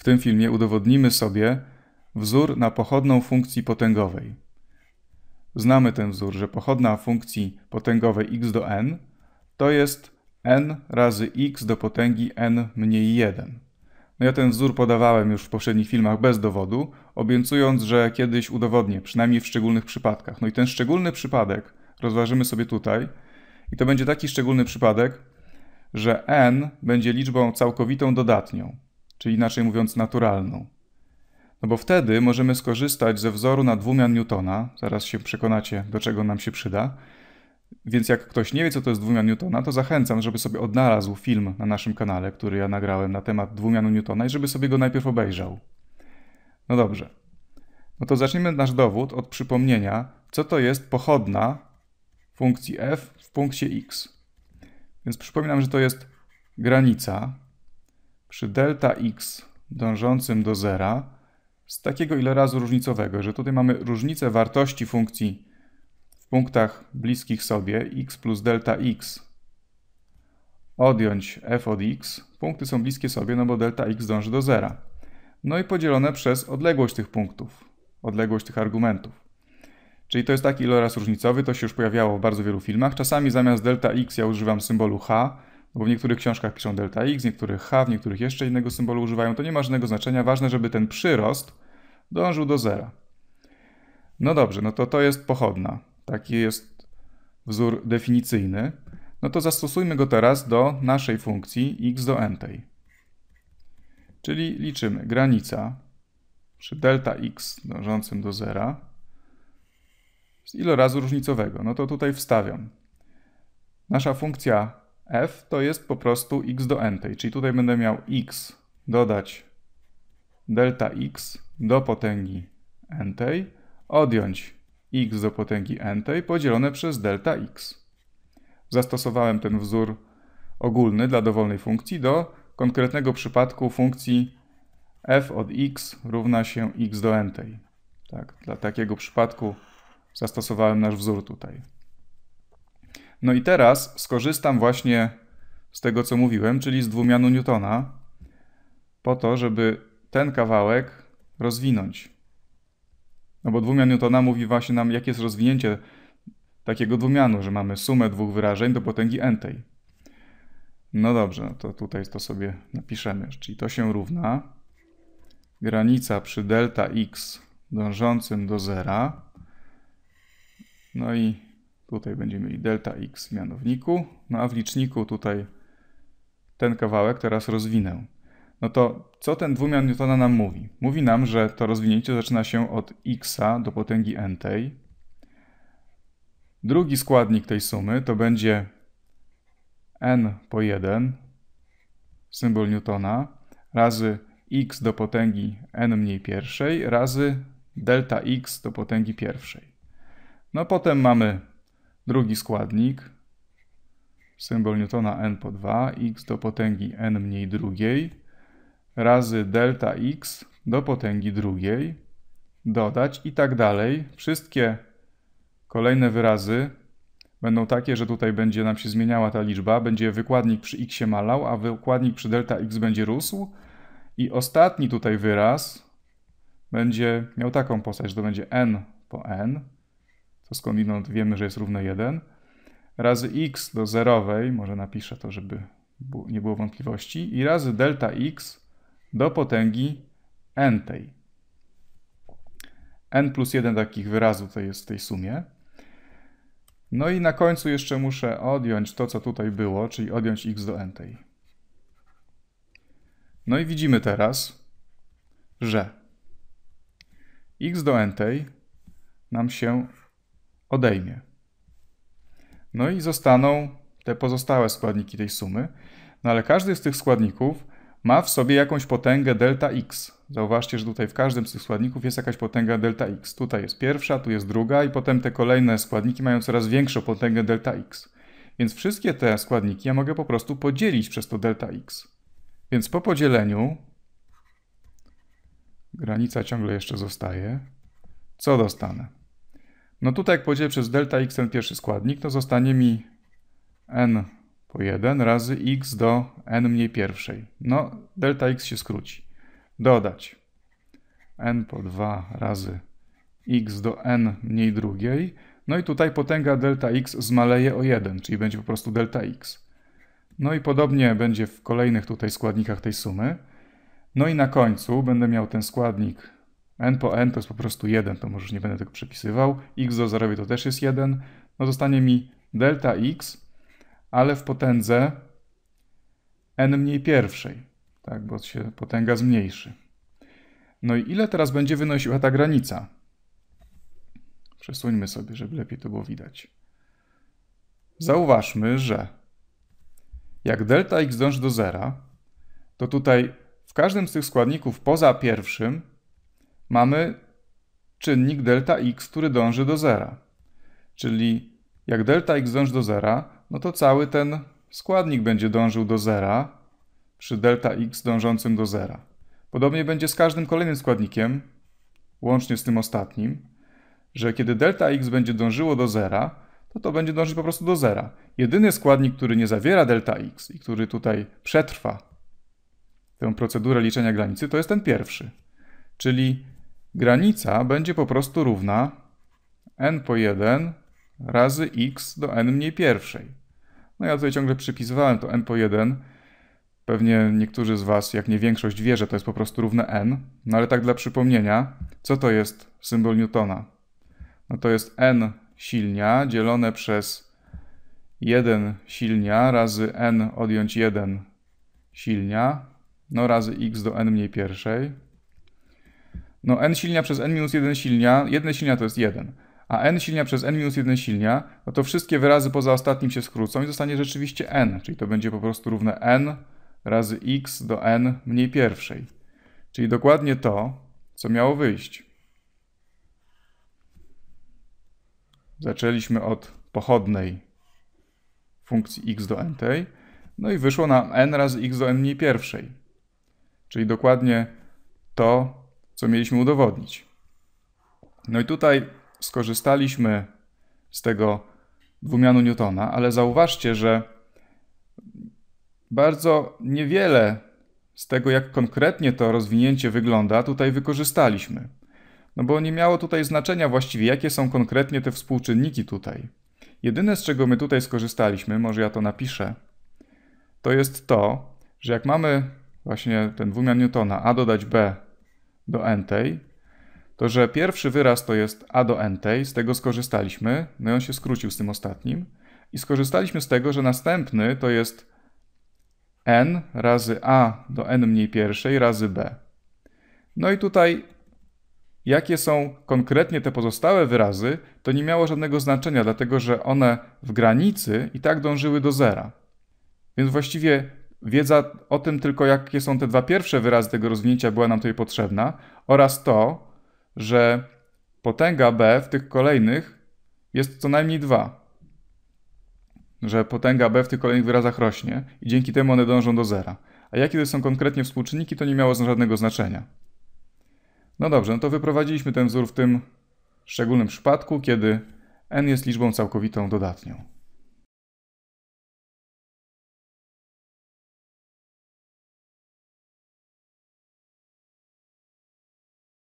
W tym filmie udowodnimy sobie wzór na pochodną funkcji potęgowej. Znamy ten wzór, że pochodna funkcji potęgowej x do n to jest n razy x do potęgi n mniej 1. No ja ten wzór podawałem już w poprzednich filmach bez dowodu, obiecując, że kiedyś udowodnię, przynajmniej w szczególnych przypadkach. No i ten szczególny przypadek rozważymy sobie tutaj. I to będzie taki szczególny przypadek, że n będzie liczbą całkowitą dodatnią czy inaczej mówiąc naturalną. No bo wtedy możemy skorzystać ze wzoru na dwumian Newtona, zaraz się przekonacie, do czego nam się przyda. Więc jak ktoś nie wie, co to jest dwumian Newtona, to zachęcam, żeby sobie odnalazł film na naszym kanale, który ja nagrałem na temat dwumianu Newtona i żeby sobie go najpierw obejrzał. No dobrze. No to zacznijmy nasz dowód od przypomnienia, co to jest pochodna funkcji f w punkcie x. Więc przypominam, że to jest granica przy delta x dążącym do zera z takiego ilorazu różnicowego, że tutaj mamy różnicę wartości funkcji w punktach bliskich sobie x plus delta x odjąć f od x, punkty są bliskie sobie, no bo delta x dąży do zera. No i podzielone przez odległość tych punktów, odległość tych argumentów. Czyli to jest taki iloraz różnicowy, to się już pojawiało w bardzo wielu filmach. Czasami zamiast delta x ja używam symbolu h, bo w niektórych książkach piszą delta x, w niektórych h, w niektórych jeszcze innego symbolu używają, to nie ma żadnego znaczenia. Ważne, żeby ten przyrost dążył do zera. No dobrze, no to to jest pochodna. Taki jest wzór definicyjny. No to zastosujmy go teraz do naszej funkcji x do n tej. Czyli liczymy granica przy delta x dążącym do zera z ilorazu różnicowego. No to tutaj wstawiam. Nasza funkcja f to jest po prostu x do n tej, czyli tutaj będę miał x dodać delta x do potęgi n tej, odjąć x do potęgi n tej podzielone przez delta x. Zastosowałem ten wzór ogólny dla dowolnej funkcji do konkretnego przypadku funkcji f od x równa się x do n tej. Tak, dla takiego przypadku zastosowałem nasz wzór tutaj. No i teraz skorzystam właśnie z tego, co mówiłem, czyli z dwumianu Newtona, po to, żeby ten kawałek rozwinąć. No bo dwumian Newtona mówi właśnie nam, jakie jest rozwinięcie takiego dwumianu, że mamy sumę dwóch wyrażeń do potęgi n tej. No dobrze, no to tutaj to sobie napiszemy. Czyli to się równa granica przy delta x dążącym do zera. No i Tutaj będziemy mieli delta x w mianowniku. No a w liczniku tutaj ten kawałek teraz rozwinę. No to co ten dwumian Newtona nam mówi? Mówi nam, że to rozwinięcie zaczyna się od x do potęgi n tej. Drugi składnik tej sumy to będzie n po 1, symbol Newtona, razy x do potęgi n mniej pierwszej, razy delta x do potęgi pierwszej. No potem mamy Drugi składnik, symbol Newtona n po 2, x do potęgi n mniej drugiej razy delta x do potęgi drugiej, dodać i tak dalej. Wszystkie kolejne wyrazy będą takie, że tutaj będzie nam się zmieniała ta liczba, będzie wykładnik przy x się malał, a wykładnik przy delta x będzie rósł i ostatni tutaj wyraz będzie miał taką postać, że to będzie n po n, to skądinąd wiemy, że jest równe 1, razy x do zerowej, może napiszę to, żeby nie było wątpliwości, i razy delta x do potęgi n tej. n plus 1 takich wyrazów to jest w tej sumie. No i na końcu jeszcze muszę odjąć to, co tutaj było, czyli odjąć x do n tej. No i widzimy teraz, że x do n tej nam się odejmie. No i zostaną te pozostałe składniki tej sumy, no ale każdy z tych składników ma w sobie jakąś potęgę delta x. Zauważcie, że tutaj w każdym z tych składników jest jakaś potęga delta x. Tutaj jest pierwsza, tu jest druga i potem te kolejne składniki mają coraz większą potęgę delta x. Więc wszystkie te składniki ja mogę po prostu podzielić przez to delta x. Więc po podzieleniu granica ciągle jeszcze zostaje. Co dostanę? No tutaj, jak podzielę przez delta x ten pierwszy składnik, to zostanie mi n po 1 razy x do n mniej pierwszej. No, delta x się skróci. Dodać n po 2 razy x do n mniej drugiej. No i tutaj potęga delta x zmaleje o 1, czyli będzie po prostu delta x. No i podobnie będzie w kolejnych tutaj składnikach tej sumy. No i na końcu będę miał ten składnik n po n to jest po prostu 1, to może już nie będę tego przepisywał. x do 0 to też jest 1. No zostanie mi delta x, ale w potędze n mniej pierwszej, tak, bo się potęga zmniejszy. No i ile teraz będzie wynosiła ta granica? Przesuńmy sobie, żeby lepiej to było widać. Zauważmy, że jak delta x dąży do zera, to tutaj w każdym z tych składników poza pierwszym mamy czynnik delta x, który dąży do zera. Czyli jak delta x dąży do zera, no to cały ten składnik będzie dążył do zera przy delta x dążącym do zera. Podobnie będzie z każdym kolejnym składnikiem, łącznie z tym ostatnim, że kiedy delta x będzie dążyło do zera, to to będzie dążyć po prostu do zera. Jedyny składnik, który nie zawiera delta x i który tutaj przetrwa tę procedurę liczenia granicy, to jest ten pierwszy. Czyli Granica będzie po prostu równa n po 1 razy x do n mniej pierwszej. No ja tutaj ciągle przypisywałem to n po 1. Pewnie niektórzy z Was, jak nie większość, wie, że to jest po prostu równe n. No ale tak dla przypomnienia, co to jest symbol Newtona? No to jest n silnia dzielone przez 1 silnia razy n odjąć 1 silnia, no razy x do n mniej pierwszej. No n silnia przez n minus 1 silnia, 1 silnia to jest 1, a n silnia przez n minus 1 silnia, no to wszystkie wyrazy poza ostatnim się skrócą i zostanie rzeczywiście n, czyli to będzie po prostu równe n razy x do n mniej pierwszej. Czyli dokładnie to, co miało wyjść. Zaczęliśmy od pochodnej funkcji x do n tej, no i wyszło nam n razy x do n mniej pierwszej. Czyli dokładnie to, co mieliśmy udowodnić. No i tutaj skorzystaliśmy z tego dwumianu Newtona, ale zauważcie, że bardzo niewiele z tego, jak konkretnie to rozwinięcie wygląda, tutaj wykorzystaliśmy. No bo nie miało tutaj znaczenia właściwie, jakie są konkretnie te współczynniki tutaj. Jedyne, z czego my tutaj skorzystaliśmy, może ja to napiszę, to jest to, że jak mamy właśnie ten dwumian Newtona, a dodać b do entej, to że pierwszy wyraz to jest a do entej, z tego skorzystaliśmy, no i on się skrócił z tym ostatnim. I skorzystaliśmy z tego, że następny to jest n razy a do n mniej pierwszej razy b. No i tutaj jakie są konkretnie te pozostałe wyrazy, to nie miało żadnego znaczenia, dlatego że one w granicy i tak dążyły do zera. Więc właściwie Wiedza o tym tylko, jakie są te dwa pierwsze wyrazy tego rozwinięcia, była nam tutaj potrzebna, oraz to, że potęga b w tych kolejnych jest co najmniej dwa. Że potęga b w tych kolejnych wyrazach rośnie i dzięki temu one dążą do zera. A jakie to są konkretnie współczynniki, to nie miało żadnego znaczenia. No dobrze, no to wyprowadziliśmy ten wzór w tym szczególnym przypadku, kiedy n jest liczbą całkowitą dodatnią.